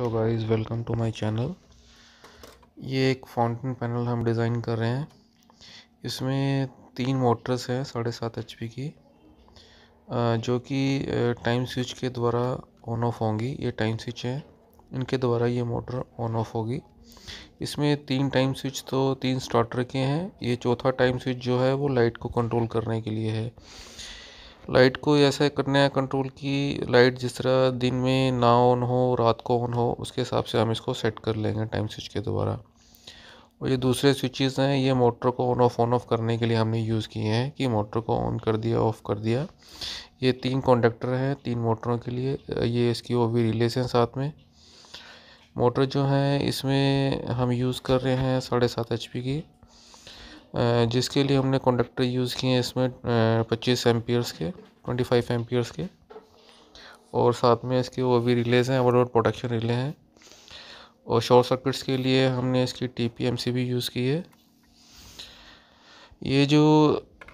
hello guys welcome to my channel ये एक fountain panel हम डिज़ाइन कर रहे हैं इसमें तीन मोटर्स हैं साढ़े सात एच की जो कि टाइम स्विच के द्वारा ऑन ऑफ होंगी ये टाइम स्विच है इनके द्वारा ये मोटर ऑन ऑफ होगी इसमें तीन टाइम स्विच तो तीन स्टार्टर के हैं ये चौथा टाइम स्विच जो है वो लाइट को कंट्रोल करने के लिए है लाइट को ऐसा करना है कंट्रोल की लाइट जिस तरह दिन में ना ऑन हो रात को ऑन हो उसके हिसाब से हम इसको सेट कर लेंगे टाइम स्विच के द्वारा और ये दूसरे स्विचेस हैं ये मोटर को ऑन ऑफ ऑन ऑफ करने के लिए हमने यूज़ किए हैं कि मोटर को ऑन कर दिया ऑफ़ कर दिया ये तीन कॉन्डक्टर हैं तीन मोटरों के लिए ये इसकी ओ वी रिलेस हैं साथ में मोटर जो हैं इसमें हम यूज़ कर रहे हैं साढ़े सात एच पी की जिसके लिए हमने कॉन्डक्टर यूज़ किए हैं इसमें पच्चीस एम्पियर्स के ट्वेंटी फाइव एम्पियर्स के और साथ में इसके वो भी रिलेज हैं ओवर प्रोटेक्शन रिले हैं और शॉर्ट सर्किट्स के लिए हमने इसकी टी पी एम सी भी यूज़ की है ये जो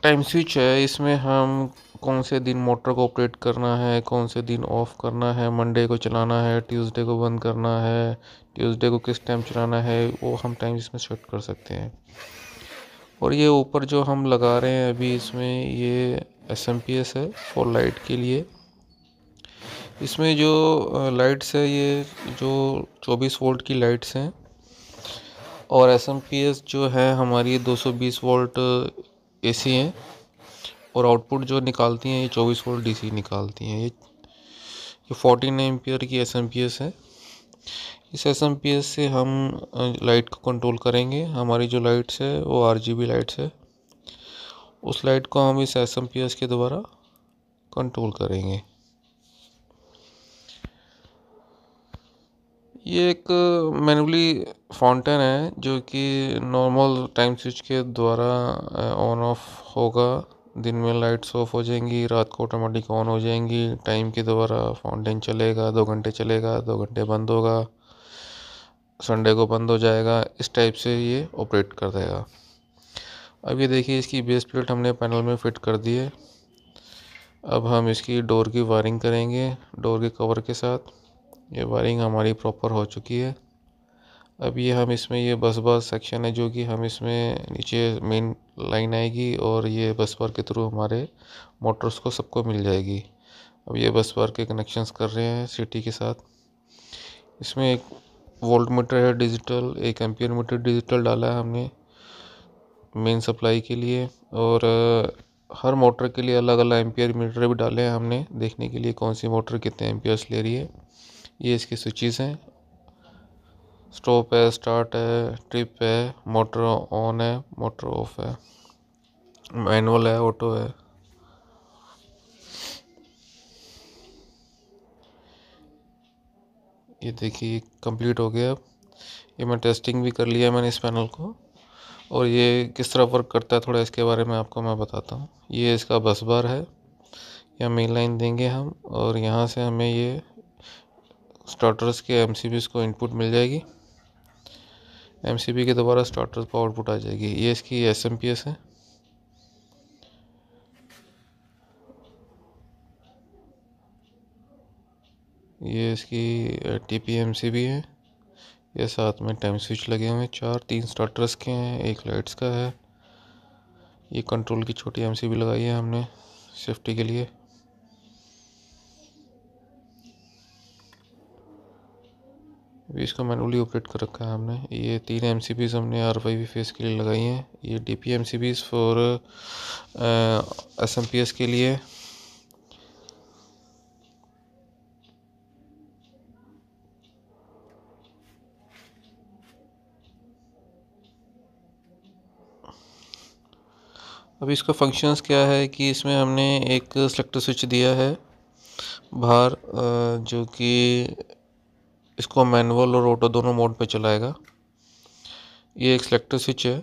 टाइम स्विच है इसमें हम कौन से दिन मोटर को ऑपरेट करना है कौन से दिन ऑफ़ करना है मंडे को चलाना है ट्यूसडे को बंद करना है ट्यूसडे को किस टाइम चलाना है वो हम टाइम इसमें सेट कर सकते हैं और ये ऊपर जो हम लगा रहे हैं अभी इसमें ये एस एम पी एस है फॉर लाइट के लिए इसमें जो लाइट्स है ये जो 24 वोल्ट की लाइट्स हैं और एस एम पी एस जो है हमारी 220 वोल्ट ए सी हैं और आउटपुट जो निकालती हैं ये 24 वोल्ट डी सी निकालती हैं ये ये 14 एम्पियर की एस एम पी एस है इस एस एम पी एस से हम लाइट को कंट्रोल करेंगे हमारी जो लाइट्स है वो आर जी बी लाइट्स है उस लाइट को हम इस एस एम पी एस के द्वारा कंट्रोल करेंगे ये एक मैनुअली फाउंटेन है जो कि नॉर्मल टाइम स्विच के द्वारा ऑन ऑफ होगा दिन में लाइट्स ऑफ हो जाएंगी रात को ऑटोमेटिक ऑन हो जाएंगी टाइम के द्वारा फाउंटेन चलेगा दो घंटे चलेगा दो घंटे बंद होगा संडे को बंद हो जाएगा इस टाइप से ये ऑपरेट कर देगा अब ये देखिए इसकी बेस प्लेट हमने पैनल में फिट कर दी है अब हम इसकी डोर की वायरिंग करेंगे डोर के कवर के साथ ये वायरिंग हमारी प्रॉपर हो चुकी है अब ये हम इसमें ये बस बार सेक्शन है जो कि हम इसमें नीचे मेन लाइन आएगी और ये बस बार के थ्रू हमारे मोटर्स को सबको मिल जाएगी अब ये बस बार के कनेक्शंस कर रहे हैं सिटी के साथ इसमें एक वोल्ट मीटर है डिजिटल एक एम्पियर मीटर डिजिटल डाला है हमने मेन सप्लाई के लिए और हर मोटर के लिए अलग अलग एम्पियर मीटर भी डाले हैं हमने देखने के लिए कौन सी मोटर कितने एम्पियर्स ले रही है ये इसके स्विचेस हैं स्टॉप है स्टार्ट है ट्रिप है मोटर ऑन है मोटर ऑफ है मैनुअल है ऑटो है ये देखिए कंप्लीट हो गया ये मैं टेस्टिंग भी कर लिया मैंने इस पैनल को और ये किस तरह वर्क करता है थोड़ा इसके बारे में आपको मैं बताता हूँ ये इसका बस बार है यह मेन लाइन देंगे हम और यहाँ से हमें ये स्टार्टर्स के एम को इनपुट मिल जाएगी एम के दोबारा स्टार्टर्स पर आउटपुट आ जाएगी ये इसकी एस है ये इसकी टी पी एम सी भी है ये साथ में टाइम स्विच लगे हुए हैं चार तीन स्टार्टर्स के हैं एक लाइट्स का है ये कंट्रोल की छोटी एम सी भी लगाई है हमने सेफ्टी के लिए अभी इसको मैनुअली ऑपरेट कर रखा है हमने ये तीन एम सी बीज हमने आर वाई वी फेस के लिए लगाई हैं ये डी पी एम सी बीज for S M P S के लिए अब इसका फंक्शंस क्या है कि इसमें हमने एक सेलेक्टर स्विच दिया है बाहर जो कि इसको मैनुअल और ऑटो दोनों मोड पे चलाएगा ये एक सेलेक्टर स्विच है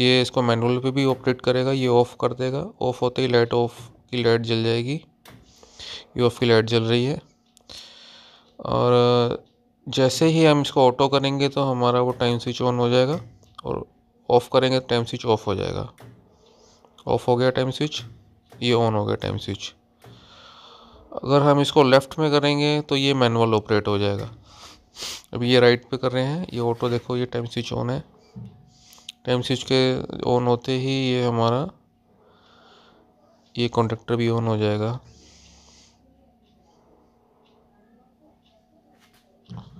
ये इसको मैनुअल पे भी ऑपरेट करेगा ये ऑफ़ कर देगा ऑफ़ होते ही लाइट ऑफ़ की लाइट जल जाएगी ये ऑफ़ की लाइट जल रही है और जैसे ही हम इसको ऑटो करेंगे तो हमारा वो टाइम स्विच ऑन हो जाएगा और ऑफ़ करेंगे तो टाइम स्विच ऑफ़ हो जाएगा ऑफ हो गया टाइम स्विच ये ऑन हो गया टाइम स्विच अगर हम इसको लेफ़्ट में करेंगे तो ये मैनुअल ऑपरेट हो जाएगा अभी ये राइट पे कर रहे हैं ये ऑटो देखो ये टाइम स्विच ऑन है टाइम स्विच के ऑन होते ही ये हमारा ये कॉन्टेक्टर भी ऑन हो जाएगा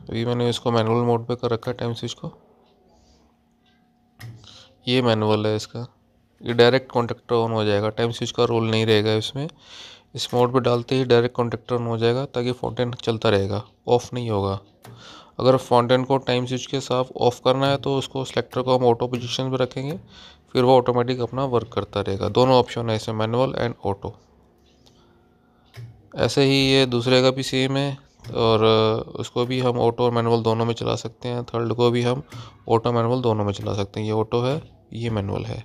अभी मैंने इसको मैनुअल मोड पे कर रखा है टाइम स्विच को ये मैनुअल है इसका ये डायरेक्ट कॉन्टेक्टर ऑन हो जाएगा टाइम स्विच का रोल नहीं रहेगा इसमें इस मोड पे डालते ही डायरेक्ट कॉन्टेक्टर ऑन हो जाएगा ताकि फाउंटेन चलता रहेगा ऑफ़ नहीं होगा अगर फाउंटेन को टाइम स्विच के साथ ऑफ़ करना है तो उसको सिलेक्टर को हम ऑटो पोजिशन पर रखेंगे फिर वो ऑटोमेटिक अपना वर्क करता रहेगा दोनों ऑप्शन है इसमें मैनुअल एंड ऑटो ऐसे ही ये दूसरे का भी सेम है और उसको भी हम ऑटो और मैनुअल दोनों में चला सकते हैं थर्ड को भी हम ऑटो मैनुअल दोनों में चला सकते हैं ये ऑटो है ये मैनुअल है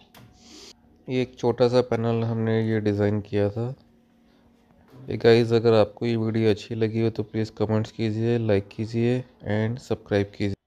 ये एक छोटा सा पैनल हमने ये डिज़ाइन किया था गाइस अगर आपको ये वीडियो अच्छी लगी हो तो प्लीज़ कमेंट्स कीजिए लाइक कीजिए एंड सब्सक्राइब कीजिए